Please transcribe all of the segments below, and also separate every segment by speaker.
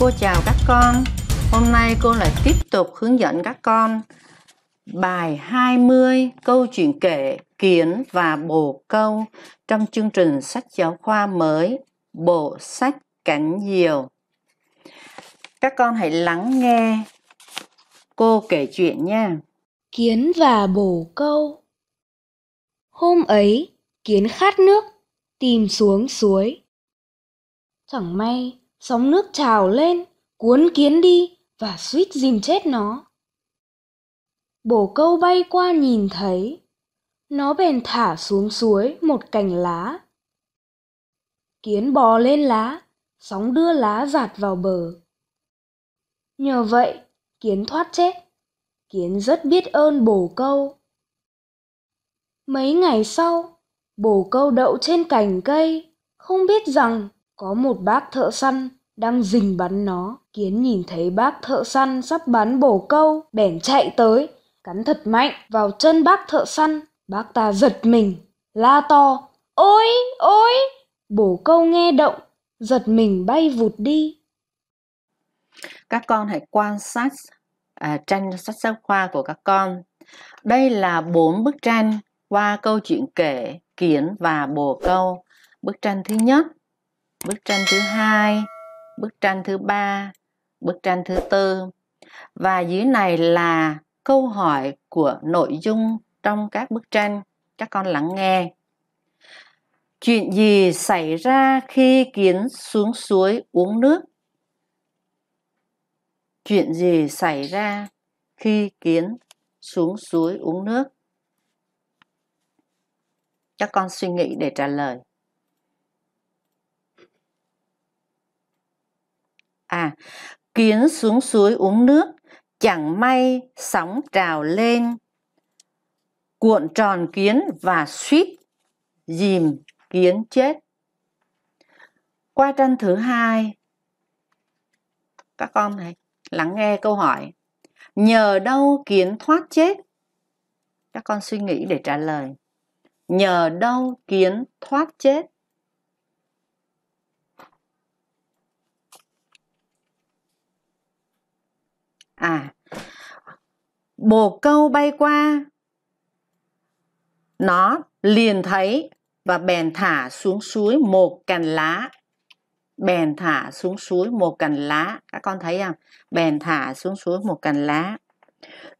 Speaker 1: Cô chào các con. Hôm nay cô lại tiếp tục hướng dẫn các con bài 20 câu chuyện kể kiến và bồ câu trong chương trình sách giáo khoa mới bộ sách cảnh diều. Các con hãy lắng nghe
Speaker 2: cô kể chuyện nha. Kiến và bồ câu Hôm ấy, kiến khát nước, tìm xuống suối. Chẳng may, sóng nước trào lên, cuốn kiến đi và suýt dìm chết nó. Bổ câu bay qua nhìn thấy, nó bèn thả xuống suối một cành lá. Kiến bò lên lá, sóng đưa lá giạt vào bờ. Nhờ vậy, kiến thoát chết. Kiến rất biết ơn bồ câu. Mấy ngày sau, bồ câu đậu trên cành cây, không biết rằng có một bác thợ săn đang rình bắn nó. Kiến nhìn thấy bác thợ săn sắp bắn bổ câu, bèn chạy tới, cắn thật mạnh vào chân bác thợ săn. Bác ta giật mình, la to, ôi, ôi! Bổ câu nghe động, giật mình bay vụt đi. Các con hãy quan sát à,
Speaker 1: tranh sách giáo khoa của các con. Đây là bốn bức tranh qua câu chuyện kể, kiến và bồ câu. Bức tranh thứ nhất bức tranh thứ hai bức tranh thứ ba bức tranh thứ tư và dưới này là câu hỏi của nội dung trong các bức tranh các con lắng nghe chuyện gì xảy ra khi kiến xuống suối uống nước chuyện gì xảy ra khi kiến xuống suối uống nước các con suy nghĩ để trả lời à kiến xuống suối uống nước chẳng may sóng trào lên cuộn tròn kiến và suýt dìm kiến chết qua tranh thứ hai các con này lắng nghe câu hỏi nhờ đâu kiến thoát chết các con suy nghĩ để trả lời nhờ đâu kiến thoát chết à bồ câu bay qua nó liền thấy và bèn thả xuống suối một cành lá bèn thả xuống suối một cành lá các con thấy không bèn thả xuống suối một cành lá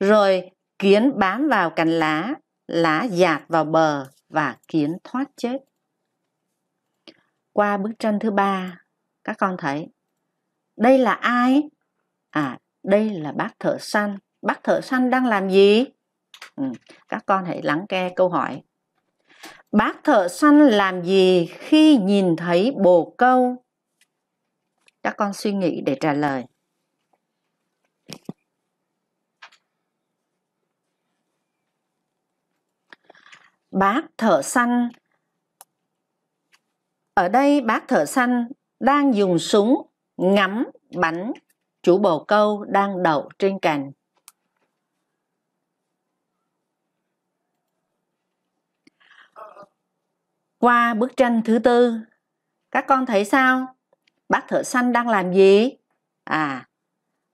Speaker 1: rồi kiến bám vào cành lá lá dạt vào bờ và kiến thoát chết qua bức tranh thứ ba các con thấy đây là ai à đây là bác thợ săn bác thợ săn đang làm gì ừ, các con hãy lắng nghe câu hỏi bác thợ săn làm gì khi nhìn thấy bồ câu các con suy nghĩ để trả lời bác thợ săn ở đây bác thợ săn đang dùng súng ngắm bắn chủ bồ câu đang đậu trên cành. Qua bức tranh thứ tư, các con thấy sao? Bác thợ săn đang làm gì? À,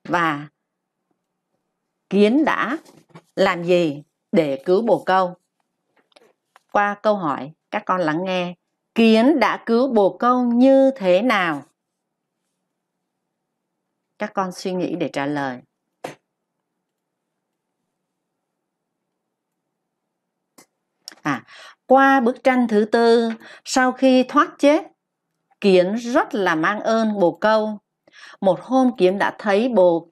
Speaker 1: và kiến đã làm gì để cứu bồ câu? Qua câu hỏi, các con lắng nghe. Kiến đã cứu bồ câu như thế nào? các con suy nghĩ để trả lời à qua bức tranh thứ tư sau khi thoát chết kiến rất là mang ơn bồ câu một hôm kiếm đã thấy bồ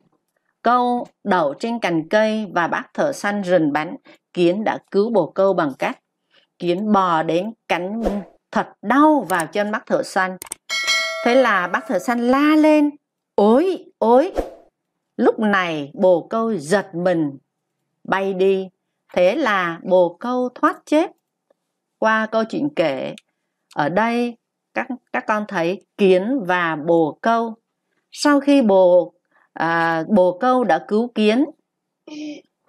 Speaker 1: câu đậu trên cành cây và bác thợ săn rình bắn kiến đã cứu bồ câu bằng cách kiến bò đến cắn thật đau vào chân bác thợ săn thế là bác thợ săn la lên Ôi, ôi! Lúc này bồ câu giật mình, bay đi. Thế là bồ câu thoát chết. Qua câu chuyện kể, ở đây các các con thấy kiến và bồ câu. Sau khi bồ à, bồ câu đã cứu kiến,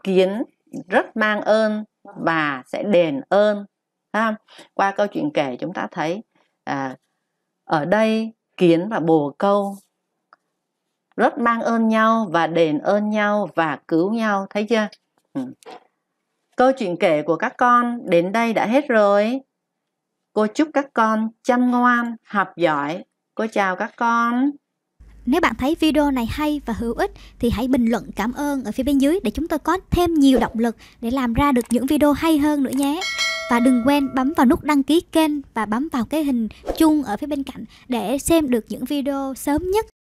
Speaker 1: kiến rất mang ơn và sẽ đền ơn. Ha? Qua câu chuyện kể chúng ta thấy à, ở đây kiến và bồ câu rất mang ơn nhau và đền ơn nhau và cứu nhau thấy chưa ừ. câu chuyện kể của các con đến đây đã hết rồi cô chúc các con chăm ngoan học giỏi cô chào các con nếu bạn thấy video này hay và hữu ích thì hãy bình luận cảm ơn ở phía bên dưới để chúng tôi có thêm nhiều động lực để làm ra được những video hay hơn nữa nhé. Và đừng quên
Speaker 2: bấm vào nút đăng ký kênh và bấm vào cái hình chuông ở phía bên cạnh để xem được những video sớm nhất.